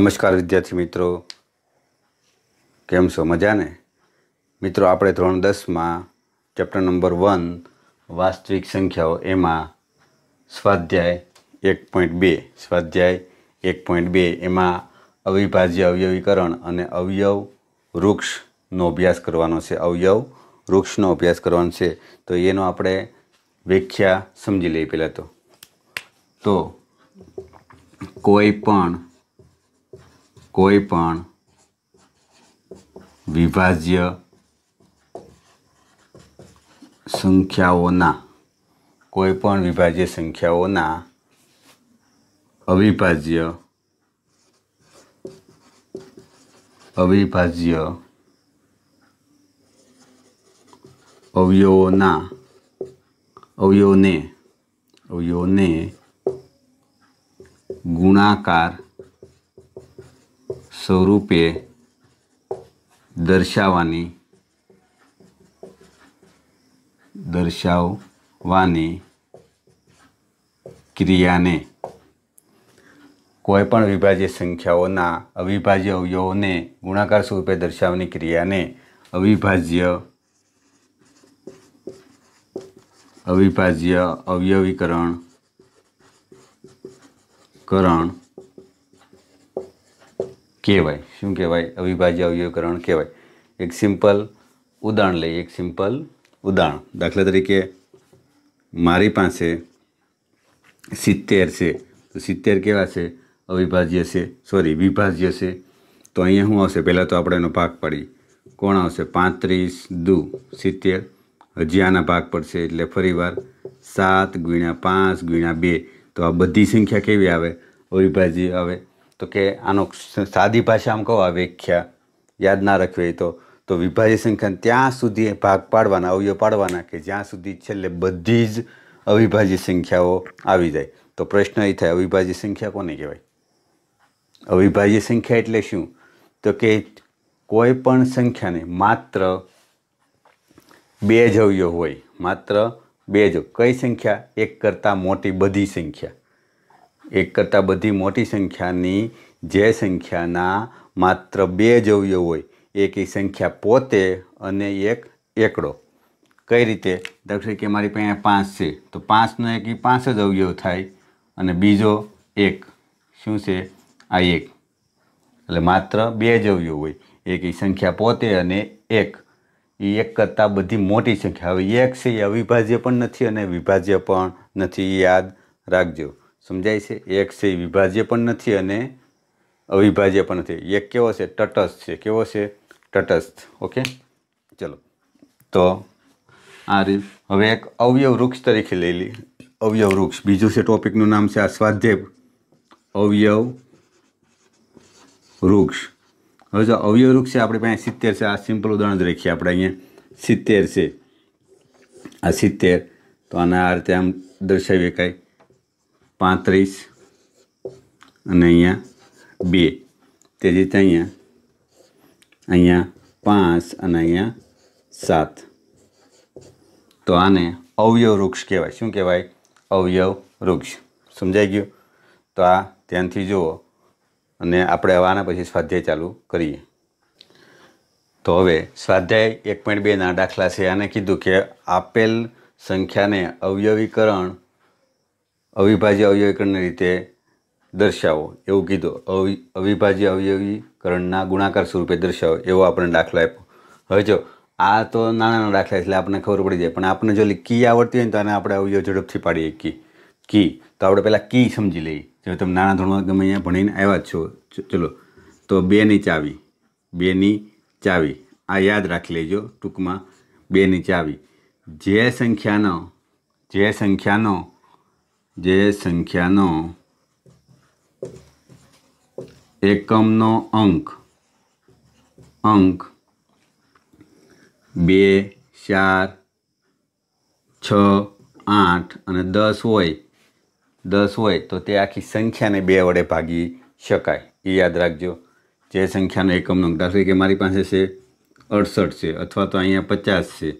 નમસ્કાર વિદ્યાર્થી મિત્રો કેમ છો મજાને મિત્રો આપણે ધોરણ દસમાં ચેપ્ટર નંબર વન વાસ્તવિક સંખ્યાઓ એમાં સ્વાધ્યાય એક પોઈન્ટ બે સ્વાધ્યાય એક પોઈન્ટ બે એમાં અવિભાજ્ય અવયવીકરણ અને અવયવ વૃક્ષનો અભ્યાસ કરવાનો છે અવયવ વૃક્ષનો અભ્યાસ કરવાનો છે તો એનો આપણે વ્યાખ્યા સમજી લઈએ પહેલાં તો તો કોઈ પણ કોઈ પણ વિભાજ્ય સંખ્યાઓના કોઈ પણ વિભાજ્ય સંખ્યાઓના અવિભાજ્ય અવિભાજ્ય અવયવોના અવયવોને અવયવને ગુણાકાર સ્વરૂપે દર્શાવવાની દર્શાવવાની ક્રિયાને કોઈપણ વિભાજ્ય સંખ્યાઓના અવિભાજ્ય અવયવોને ગુણાકાર સ્વરૂપે દર્શાવવાની ક્રિયાને અવિભાજ્ય અવિભાજ્ય અવયવીકરણ કરણ કહેવાય શું કહેવાય અવિભાજ્ય અવયવકરણ કહેવાય એક સિમ્પલ ઉદાહરણ લઈએ એક સિમ્પલ ઉદાહરણ દાખલા તરીકે મારી પાસે સિત્તેર છે તો સિત્તેર કેવા છે અવિભાજ્ય છે સોરી વિભાજ્ય છે તો અહીંયા શું આવશે પહેલાં તો આપણે એનો ભાગ પાડી કોણ આવશે પાંત્રીસ દુ સિત્તેર હજી આના ભાગ પડશે એટલે ફરીવાર સાત ગુણ્યા પાંચ ગુણ્યા બે તો આ બધી સંખ્યા કેવી આવે અવિભાજ્ય આવે તો કે આનો સાદી ભાષા આમ કહો આ વ્યાખ્યા યાદ ના રાખવી હોય તો તો વિભાજ્ય સંખ્યાને ત્યાં સુધી ભાગ પાડવાના અવયવ પાડવાના કે જ્યાં સુધી છેલ્લે બધી જ અવિભાજ્ય સંખ્યાઓ આવી જાય તો પ્રશ્ન એ થાય અવિભાજ્ય સંખ્યા કોને કહેવાય અવિભાજ્ય સંખ્યા એટલે શું તો કે કોઈ પણ સંખ્યાને માત્ર બે જ અવયવ હોય માત્ર બે જ કઈ સંખ્યા એક કરતાં મોટી બધી સંખ્યા એક કરતાં બધી મોટી સંખ્યાની જે સંખ્યાના માત્ર બે જ અવયવ હોય એક એ સંખ્યા પોતે અને એક એકડો કઈ રીતે દક્ષિણ કે મારી પાસે પાંચ છે તો પાંચનો એક એ પાંચ જ અવયવ થાય અને બીજો એક શું છે આ એક એટલે માત્ર બે જ અવયવ હોય એક એ સંખ્યા પોતે અને એક એ એક કરતાં બધી મોટી સંખ્યા હવે એક છે એ અવિભાજ્ય પણ નથી અને વિભાજ્ય પણ નથી એ યાદ રાખજો સમજાય છે એક છે વિભાજ્ય પણ નથી અને અવિભાજ્ય પણ નથી એક કેવો છે તટસ્થ છે કેવો છે તટસ્થ ઓકે ચલો તો આ રીત હવે એક અવયવ વૃક્ષ તરીકે લઈ લઈએ અવયવ વૃક્ષ બીજું છે ટોપિકનું નામ છે આ સ્વાધ્યાય અવયવ વૃક્ષ હવે જો અવયવ વૃક્ષ છે આપણે પાસે સિત્તેર છે આ સિમ્પલ ઉદાહરણ જ રાખીએ આપણે અહીંયા સિત્તેર છે આ સિત્તેર તો આને આ રીતે આમ દર્શાવી શકાય પાંત્રીસ અને અહીંયા બે તે રીતે અહીંયા અહીંયા પાંચ અને અહીંયા સાત તો આને અવયવ વૃક્ષ કહેવાય શું કહેવાય અવયવ વૃક્ષ સમજાઈ ગયું તો આ ત્યાંથી જુઓ અને આપણે આના પછી સ્વાધ્યાય ચાલુ કરીએ તો હવે સ્વાધ્યાય એક પોઈન્ટ બેના દાખલા છે આને કીધું કે આપેલ સંખ્યાને અવયવીકરણ અવિભાજ્ય અવયવીકરણની રીતે દર્શાવો એવું કીધું અવિભાજ્ય અવયવીકરણના ગુણાકાર સ્વરૂપે દર્શાવો એવો આપણે દાખલો આપ્યો હવે જો આ તો નાના નાના દાખલા એટલે આપણને ખબર પડી જાય પણ આપણને જો કી આવડતી હોય ને તો આને આપણે અવયવ ઝડપથી પાડીએ કી કી તો આપણે પહેલાં કી સમજી લઈએ જો તમે નાના ધોરણમાં ગમે અહીંયા ભણીને આવ્યા જ છો ચલો તો બેની ચાવી બેની ચાવી આ યાદ રાખી લેજો ટૂંકમાં બેની ચાવી જે સંખ્યાનો જે સંખ્યાનો જે સંખ્યાનો એકમનો અંક અંક બે ચાર છ આઠ અને દસ હોય દસ હોય તો તે આખી સંખ્યાને બે વડે ભાગી શકાય એ યાદ રાખજો જે સંખ્યાનો એકમનો અંક દાખલા કે મારી પાસે છે અડસઠ છે અથવા તો અહીંયા પચાસ છે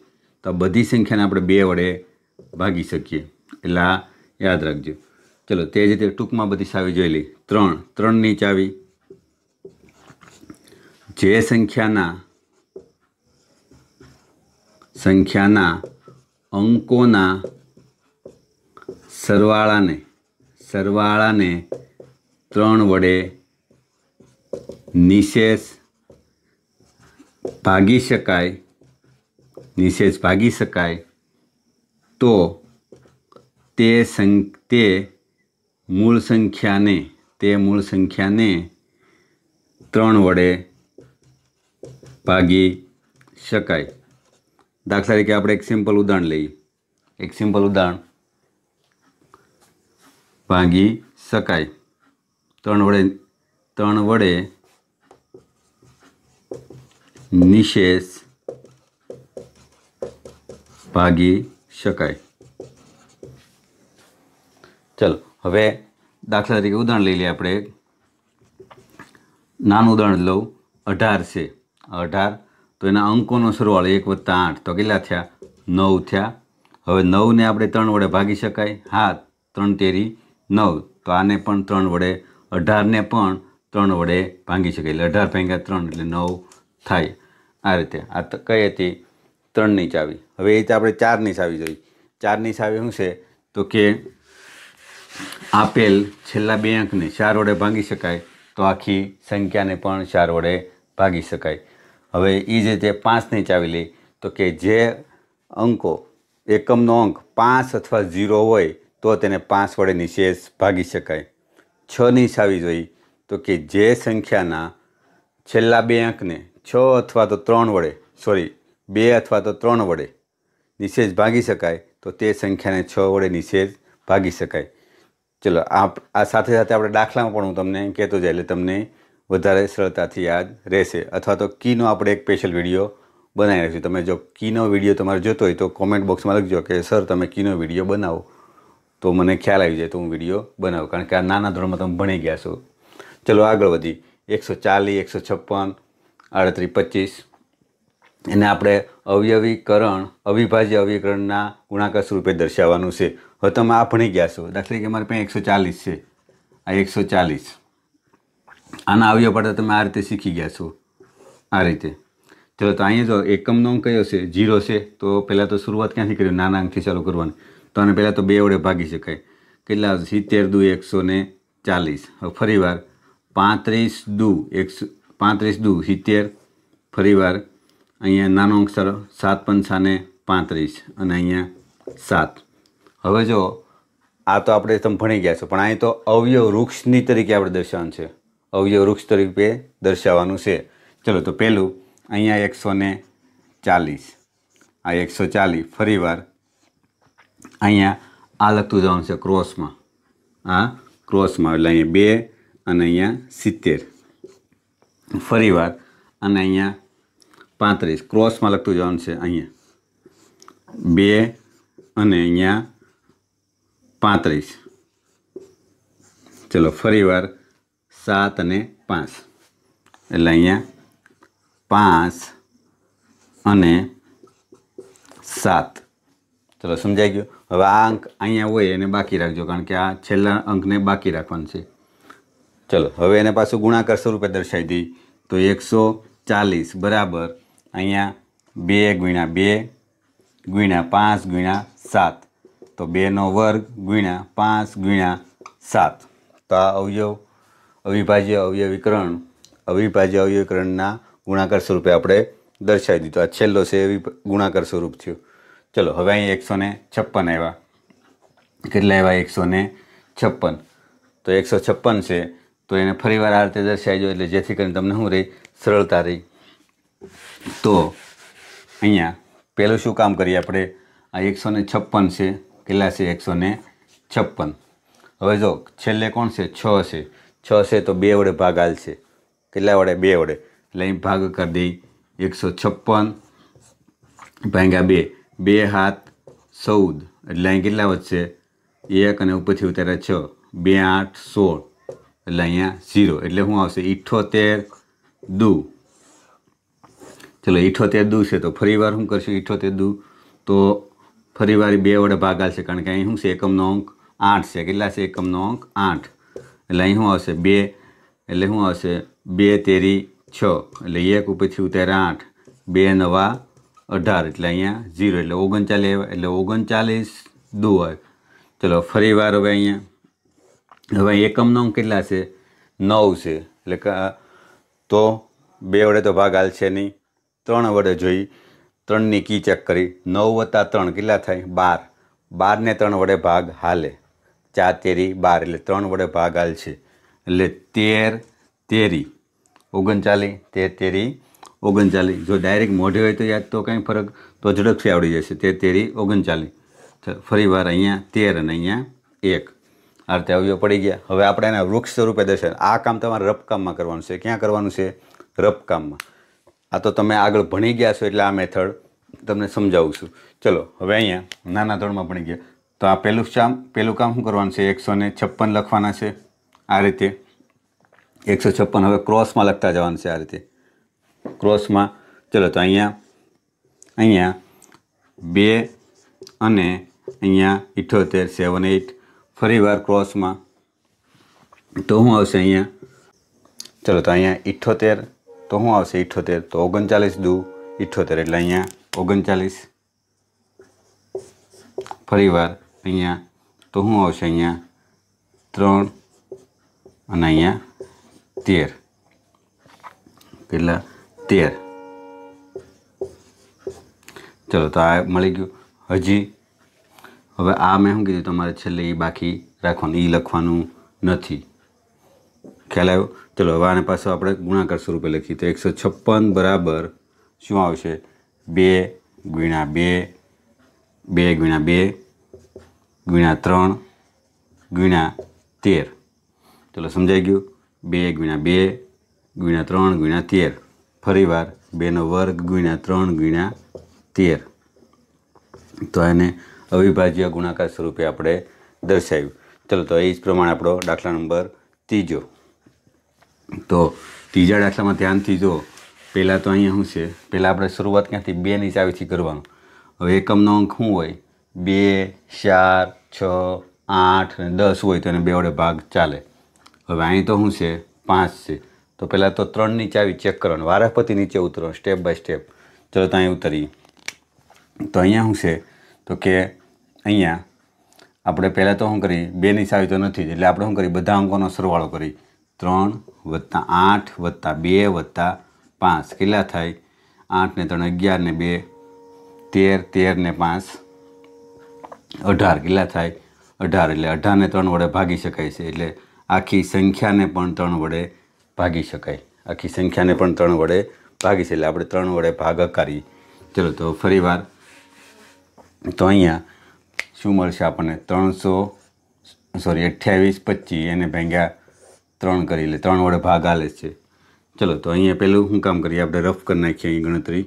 તો બધી સંખ્યાને આપણે બે વડે ભાગી શકીએ એટલે આ યાદ રાખજો ચલો તે જ રીતે ટૂંકમાં બધી ચાવી જોઈ લઈ ત્રણ ત્રણની ચાવી જે સંખ્યાના સંખ્યાના અંકોના સરવાળાને સરવાળાને ત્રણ વડે નિશેષ ભાગી શકાય નિશેષ ભાગી શકાય તો ते ते मूळ संख्याने ते मूळ संख्याने त्रण वडे भागी शकाय दाखला तरीके आपण एक सिंपल उदाहरण लई एक सिंपल उदाहरण भागी शकाय त्रण वडे त्रण वडे निशेष भागी शकाय ચાલો હવે દાખલા તરીકે ઉદાહરણ લઈ લઈએ આપણે નાનું ઉદાહરણ લઉં અઢાર છે અઢાર તો એના અંકોનો સરવાળો એક વત્તા આઠ તો કેટલા થયા નવ થયા હવે નવને આપણે ત્રણ વડે ભાગી શકાય હા ત્રણ તેરી નવ તો આને પણ ત્રણ વડે અઢારને પણ ત્રણ વડે ભાંગી શકાય એટલે અઢાર ભાંગ્યા ત્રણ એટલે નવ થાય આ રીતે આ કઈ હતી ત્રણની ચાવી હવે એ રીતે આપણે ચારની ચાવી જોઈએ ચારની ચાવી શું છે તો કે આપેલ છેલ્લા બે અંકને ચાર વડે ભાગી શકાય તો આખી સંખ્યાને પણ ચાર વડે ભાગી શકાય હવે એ જ રીતે પાંચને ચાવી લે તો કે જે અંકો એકમનો અંક પાંચ અથવા ઝીરો હોય તો તેને પાંચ વડે નિશેષ ભાગી શકાય છની ચાવી જોઈ તો કે જે સંખ્યાના છેલ્લા બે અંકને છ અથવા તો ત્રણ વડે સોરી બે અથવા તો ત્રણ વડે નિશેષ ભાગી શકાય તો તે સંખ્યાને છ વડે નિશેષ ભાગી શકાય ચલો આ આ સાથે સાથે આપણે દાખલામાં પણ હું તમને કહેતો જાય એટલે તમને વધારે સરળતાથી યાદ રહેશે અથવા તો કીનો આપણે એક સ્પેશિયલ વિડીયો બનાવી રાખીશું તમે જો કીનો વિડીયો તમારે જોતો હોય તો કોમેન્ટ બોક્સમાં લખજો કે સર તમે કીનો વિડીયો બનાવો તો મને ખ્યાલ આવી જાય તો હું વિડીયો બનાવું કારણ કે આ નાના ધોરણમાં તમે ભણી ગયા છો ચલો આગળ વધી એકસો ચાલીસ એકસો છપ્પન આડત્રીસ પચીસ એને આપણે અવયવીકરણ અવિભાજ્ય અવયવીકરણના ગુણાકાર સ્વરૂપે દર્શાવવાનું છે હવે તમે આ ભણી ગયા છો દાખલા તરીકે મારી પાસે એકસો ચાલીસ છે આ એકસો ચાલીસ આના અવયવ પડતા તમે આ રીતે શીખી ગયા છો આ રીતે ચલો તો અહીંયા જો એકમનો અંક કયો છે જીરો છે તો પહેલાં તો શરૂઆત ક્યાંથી કરી નાના અંકથી ચાલુ કરવાની તો આને પહેલાં તો બે વડે ભાગી શકાય કેટલા સિત્તેર દુ એકસો ને ચાલીસ હવે ફરીવાર પાંત્રીસ દુ એકસો પાંત્રીસ દુ સિત્તેર ફરીવાર અહીંયા નાનો અક્ષર સાત પંચાને પાંત્રીસ અને અહીંયા સાત હવે જો આ તો આપણે તમે ભણી ગયા છો પણ અહીં તો અવયવ વૃક્ષની તરીકે આપણે દર્શાવવાનું છે અવયવ વૃક્ષ તરીકે દર્શાવવાનું છે ચલો તો પહેલું અહીંયા એકસો ને ચાલીસ આ એકસો ચાલીસ ફરીવાર અહીંયા આ લખતું જવાનું છે ક્રોસમાં આ ક્રોસમાં એટલે અહીંયા બે અને અહીંયા સિત્તેર ફરીવાર અને અહીંયા પાંત્રીસ ક્રોસમાં લખતું જવાનું છે અહીંયા બે અને અહીંયા પાંત્રીસ ચલો ફરી વાર સાત અને પાંચ એટલે અહીંયા પાંચ અને સાત ચલો સમજાઈ ગયો હવે આ અંક અહીંયા હોય એને બાકી રાખજો કારણ કે આ છેલ્લા અંકને બાકી રાખવાનું છે ચલો હવે એને પાછું ગુણાકાર સ્વરૂપે દર્શાવી દઈ તો એકસો ચાલીસ બરાબર અહીંયા બે ગુણ્યા બે ગુણ્યા પાંચ ગુણ્યા સાત તો બેનો વર્ગ ગુણ્યા પાંચ ગુણ્યા સાત તો આ અવયવ અવિભાજ્ય અવયવીકરણ અવિભાજ્ય અવયવીકરણના ગુણાકાર સ્વરૂપે આપણે દર્શાવી દીધો આ છેલ્લો છે એવી ગુણાકાર સ્વરૂપ થયું ચલો હવે અહીં એકસો ને છપ્પન આવ્યા કેટલા આવ્યા એકસો ને છપ્પન તો એકસો છપ્પન છે તો એને ફરીવાર આ રીતે દર્શાવી એટલે જેથી કરીને તમને શું રહી સરળતા રહી તો અહીંયા પહેલું શું કામ કરીએ આપણે આ એકસો ને છપ્પન છે કેટલા છે એકસો ને છપ્પન હવે જો છેલ્લે કોણ છે છ છે છ છે તો બે વડે ભાગ હાલ છે કેટલા વડે બે વડે એટલે અહીં ભાગ કરી દઈ એકસો છપ્પન ભાંગ્યા બે બે હાથ ચૌદ એટલે અહીં કેટલા વધશે એક અને ઉપરથી ઉતારે છ બે આઠ સોળ એટલે અહીંયા ઝીરો એટલે શું આવશે ઇઠ્ઠોતેર દુ ચલો તે દુ છે તો ફરીવાર શું કરશું તે દુ તો ફરીવાર બે વડે ભાગ આવશે કારણ કે અહીં શું છે એકમનો અંક આઠ છે કેટલા છે એકમનો અંક આઠ એટલે અહીં શું આવશે બે એટલે શું આવશે બે તેરી છ એટલે એક ઉપરથી ઉતારે આઠ બે નવા અઢાર એટલે અહીંયા ઝીરો એટલે ઓગણચાલીસ એટલે ઓગણચાલીસ દુ હોય ચલો ફરીવાર હવે અહીંયા હવે એકમનો અંક કેટલા છે નવ છે એટલે તો બે વડે તો ભાગ છે નહીં ત્રણ વડે જોઈ ત્રણની કી ચેક કરી નવ વત્તા ત્રણ કેટલા થાય બાર બારને ત્રણ વડે ભાગ હાલે ચાર તેરી બાર એટલે ત્રણ વડે ભાગ હાલ છે એટલે તેર તેરી ઓગણચાલીસ તેર તેરી ઓગણચાલીસ જો ડાયરેક્ટ મોઢે હોય તો યાદ તો કંઈ ફરક તો ઝડપથી આવડી જશે તેર તેરી ઓગણચાલી ફરી વાર અહીંયા તેર અને અહીંયા એક આ રીતે આવ્યો પડી ગયા હવે આપણે એના વૃક્ષ સ્વરૂપે દર્શન આ કામ તમારે રપકામમાં કરવાનું છે ક્યાં કરવાનું છે રપકામમાં આ તો તમે આગળ ભણી ગયા છો એટલે આ મેથડ તમને સમજાવું છું ચલો હવે અહીંયા નાના ધોરણમાં ભણી ગયા તો આ પહેલું કામ પહેલું કામ શું કરવાનું છે એકસો ને છપ્પન લખવાના છે આ રીતે એકસો છપ્પન હવે ક્રોસમાં લખતા જવાનું છે આ રીતે ક્રોસમાં ચલો તો અહીંયા અહીંયા બે અને અહીંયા ઇઠોતેર સેવન એટ ફરી વાર ક્રોસમાં તો શું આવશે અહીંયા ચલો તો અહીંયા ઇઠોતેર તો શું આવશે ઇઠ્ઠોતેર તો ઓગણચાલીસ દુ ઇઠ્ઠોતેર એટલે અહીંયા ઓગણચાલીસ ફરી વાર અહીંયા તો શું આવશે અહીંયા ત્રણ અને અહીંયા તેર કેટલા તેર ચલો તો આ મળી ગયું હજી હવે આ મેં શું કીધું તમારે છેલ્લે એ બાકી રાખવાનું એ લખવાનું નથી ખ્યાલ આવ્યો ચલો હવે આને પાછું આપણે ગુણાકાર સ્વરૂપે લખીએ તો એકસો છપ્પન બરાબર શું આવશે બે ગુણ્યા બે બે ગુણ્યા બે ગુણ્યા ત્રણ ગુણ્યા તેર ચલો સમજાઈ ગયું બે ગુણ્યા બે ગુણ્યા ત્રણ ગુણ્યા તેર ફરીવાર બેનો વર્ગ ગુણ્યા ત્રણ ગુણ્યા તેર તો એને અવિભાજ્ય ગુણાકાર સ્વરૂપે આપણે દર્શાવ્યું ચલો તો એ જ પ્રમાણે આપણો દાખલા નંબર ત્રીજો તો ત્રીજા દાખલામાં ધ્યાનથી જો પહેલાં તો અહીંયા શું છે પહેલાં આપણે શરૂઆત ક્યાંથી બે ચાવીથી કરવાનું હવે એકમનો અંક શું હોય બે ચાર છ આઠ અને દસ હોય તો એને બે વડે ભાગ ચાલે હવે અહીં તો શું છે પાંચ છે તો પહેલાં તો ત્રણની ચાવી ચેક કરવાનું વારાફતી નીચે ઉતરો સ્ટેપ બાય સ્ટેપ ચલો તો અહીં ઉતરી તો અહીંયા શું છે તો કે અહીંયા આપણે પહેલાં તો શું કરીએ બેની ચાવી તો નથી જ એટલે આપણે શું કરીએ બધા અંકોનો સરવાળો કરી ત્રણ વત્તા આઠ વત્તા બે વત્તા પાંચ કેટલા થાય આઠ ને ત્રણ અગિયાર ને બે તેર તેર ને પાંચ અઢાર કેટલા થાય અઢાર એટલે અઢારને ત્રણ વડે ભાગી શકાય છે એટલે આખી સંખ્યાને પણ ત્રણ વડે ભાગી શકાય આખી સંખ્યાને પણ ત્રણ વડે ભાગી છે એટલે આપણે ત્રણ વડે ભાગ કરી ચલો તો ફરી વાર તો અહીંયા શું મળશે આપણને ત્રણસો સોરી અઠ્યાવીસ પચીસ એને ભાંગ્યા ત્રણ કરી લે ત્રણ વડે ભાગ આલે છે ચલો તો અહીંયા પહેલું શું કામ કરીએ આપણે રફ કરી નાખીએ અહીં ગણતરી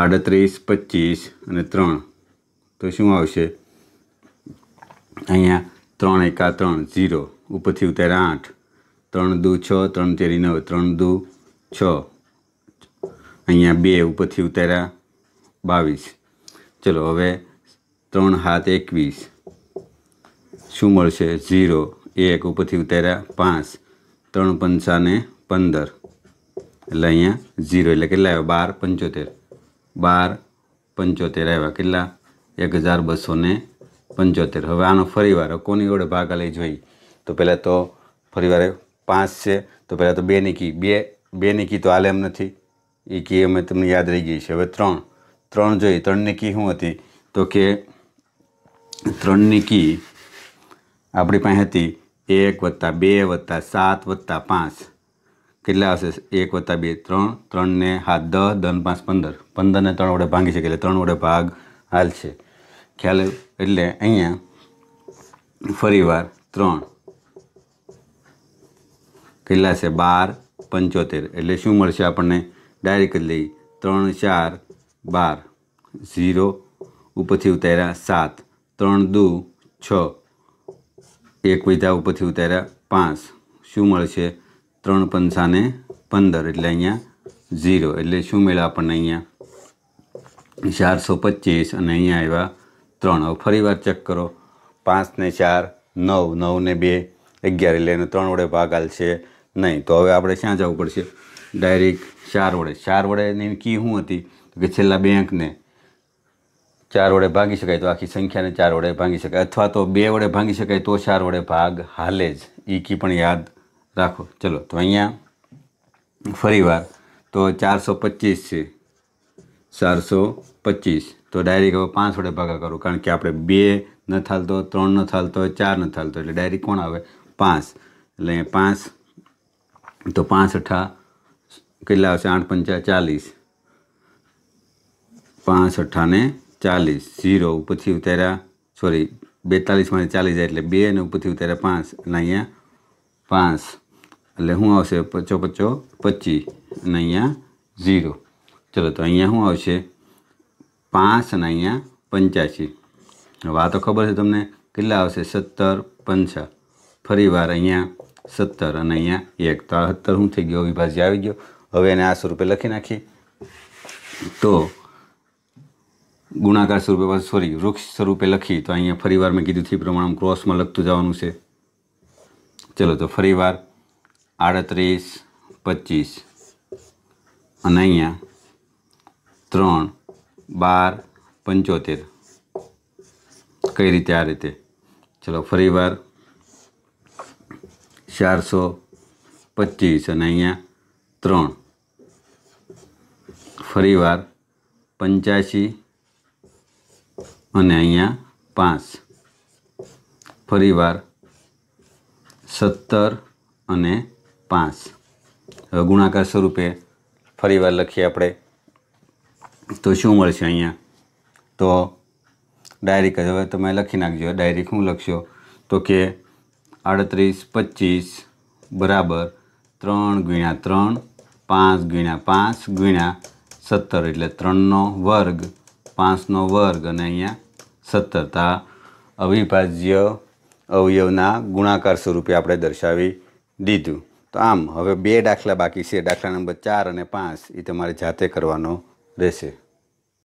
આડત્રીસ પચીસ અને ત્રણ તો શું આવશે અહીંયા ત્રણ એકા ત્રણ ઝીરો ઉપરથી ઉતારે આઠ ત્રણ દુ છ ત્રણ તેરી નવ ત્રણ દુ છ અહીંયા બે ઉપરથી ઉતાર્યા બાવીસ ચલો હવે ત્રણ હાથ એકવીસ શું મળશે ઝીરો એક ઉપરથી ઉતાર્યા પાંચ ત્રણ પંચાને પંદર એટલે અહીંયા ઝીરો એટલે કેટલા આવ્યા બાર પંચોતેર બાર પંચોતેર આવ્યા કેટલા એક હજાર બસો ને પંચોતેર હવે આનો ફરીવાર કોની વડે લઈ જોઈ તો પહેલાં તો ફરીવારે પાંચ છે તો પહેલાં તો બેની કી બે બેની કી તો હાલે એમ નથી એ કી અમે તમને યાદ રહી ગઈ છે હવે ત્રણ ત્રણ જોઈ ત્રણની કી શું હતી તો કે ત્રણની કી આપણી પાસે હતી એક વત્તા બે વત્તા સાત વત્તા પાંચ કેટલા હશે એક વત્તા બે ત્રણ ત્રણને હાથ દસ દન પાંચ પંદર પંદરને ત્રણ વડે ભાંગી શકે એટલે ત્રણ વડે ભાગ હાલ છે ખ્યાલ એટલે અહીંયા ફરીવાર ત્રણ કેટલા છે બાર પંચોતેર એટલે શું મળશે આપણને ડાયરેક્ટ લઈ ત્રણ ચાર બાર ઝીરો ઉપરથી ઉતાર્યા સાત ત્રણ દુ છ એક વિધા ઉપરથી ઉતાર્યા પાંચ શું મળશે ત્રણ પંચાને પંદર એટલે અહીંયા ઝીરો એટલે શું મળ્યા આપણને અહીંયા ચારસો પચીસ અને અહીંયા આવ્યા ત્રણ હવે ફરી વાર ચેક કરો પાંચને ચાર નવ નવને બે અગિયાર એટલે એને ત્રણ વડે ભાગ છે નહીં તો હવે આપણે ક્યાં જવું પડશે ડાયરેક્ટ ચાર વડે ચાર વડેની કી શું હતી કે છેલ્લા બે અંકને चार વડે ભાગી શકાય તો આખી સંખ્યાને 4 વડે ભાગી શકાય અથવા તો 2 વડે ભાગી શકાય તો 4 વડે ભાગ હાલે જ ઈકી પણ યાદ રાખો ચલો તો અહીંયા ફરીવાર તો 425 છે 425 તો ડાયરેક્ટ 5 વડે ભાગા કરું કારણ કે આપણે 2 ન થાલ્તો 3 ન થાલ્તો 4 ન થાલ્તો એટલે ડાયરેક્ટ કોણ આવે 5 એટલે 5 તો 5 * 8 કેટલા આવશે 8 * 5 = 40 5 * 8 = ચાલીસ ઝીરો ઉપરથી ઉતાર્યા સોરી બેતાલીસમાંથી ચાલીસ જાય એટલે બે અને ઉપરથી ઉતાર્યા પાંચ અને અહીંયા પાંચ એટલે શું આવશે પચો પચો પચીસ અને અહીંયા ઝીરો ચલો તો અહીંયા શું આવશે પાંચ અને અહીંયા પંચ્યાસી હવે તો ખબર છે તમને કેટલા આવશે સત્તર પંચા ફરી વાર અહીંયા સત્તર અને અહીંયા એક તો આ સત્તર શું થઈ ગયો વિભાજ્ય આવી ગયો હવે એને આ સ્વરૂપે લખી નાખી તો ગુણાકાર સ્વરૂપે સોરી વૃક્ષ સ્વરૂપે લખી તો અહીંયા ફરીવાર મેં કીધું તે પ્રમાણે ક્રોસમાં લખતું જવાનું છે ચલો તો ફરીવાર આડત્રીસ પચીસ અને અહીંયા ત્રણ બાર પંચોતેર કઈ રીતે આ રીતે ચલો ફરીવાર ચારસો પચીસ અને અહીંયા ત્રણ ફરીવાર પંચ્યાસી અને અહીંયા પાંચ ફરીવાર સત્તર અને પાંચ હવે ગુણાકાર સ્વરૂપે ફરીવાર લખીએ આપણે તો શું મળશે અહીંયા તો ડાયરેક્ટ હવે તમે લખી નાખજો ડાયરેક્ટ શું લખશો તો કે આડત્રીસ પચીસ બરાબર ત્રણ ગુણ્યા ત્રણ પાંચ ગુણ્યા પાંચ ગુણ્યા સત્તર એટલે ત્રણનો વર્ગ પાંચનો વર્ગ અને અહીંયા સત્તરતા અવિભાજ્ય અવયવના ગુણાકાર સ્વરૂપે આપણે દર્શાવી દીધું તો આમ હવે બે દાખલા બાકી છે દાખલા નંબર ચાર અને પાંચ એ તમારે જાતે કરવાનો રહેશે